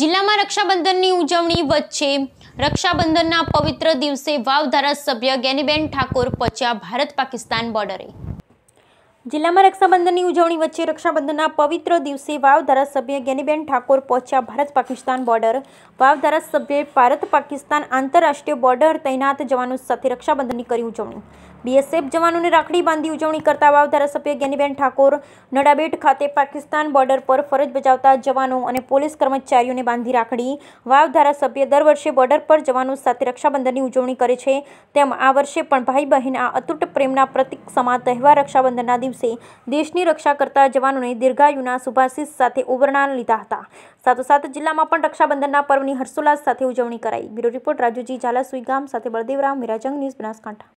જિલ્લામાં રક્ષાબંધનની ઉજવણી વચ્ચે રક્ષાબંધનના પવિત્ર દિવસે વાવ ધારાસભ્ય જ્ઞાનીબેન ઠાકોર પહોંચ્યા ભારત પાકિસ્તાન બોર્ડરે જિલ્લામાં રક્ષાબંધનની ઉજવણી વચ્ચે રક્ષાબંધનના પવિત્ર દિવસે વાવ ધારાસભ્ય ગેનીબેન ઠાકોર પહોંચ્યા ભારત પાકિસ્તાન બોર્ડર વાવ ધારાસભ્યએ ભારત પાકિસ્તાન આંતરરાષ્ટ્રીય બોર્ડર તૈનાત જવાનો સાથે રક્ષાબંધનની કરી ઉજવણી બીએસએફ જવાનોને રાખડી બાંધી ઉજવણી કરતા વાવ ધારાસભ્ય ગેનીબેન ઠાકોર નડાબેટ ખાતે પાકિસ્તાન બોર્ડર પર ફરજ બજાવતા જવાનો અને પોલીસ કર્મચારીઓને બાંધી રાખડી વાવ ધારાસભ્ય દર વર્ષે બોર્ડર પર જવાનો સાથે રક્ષાબંધનની ઉજવણી કરે છે તેમ આ વર્ષે પણ ભાઈ બહેન આ અતૂટ પ્રેમના પ્રતિક સમા તહેવાર રક્ષાબંધનના દિવસે દિવસે દેશની રક્ષા કરતા જવાનોને દીર્ઘાયુના શુભાશીષ સાથે ઓવરણાન લીધા હતા સાથોસાથ જિલ્લામાં પણ રક્ષાબંધનના પર્વની હર્ષોલ્લાસ સાથે ઉજવણી કરાઈ બ્યુરો રિપોર્ટ રાજુજી ઝાલાસુઈ ગામ સાથે બળદેવરામ વિરાજંગ ન્યૂઝ બનાસકાંઠા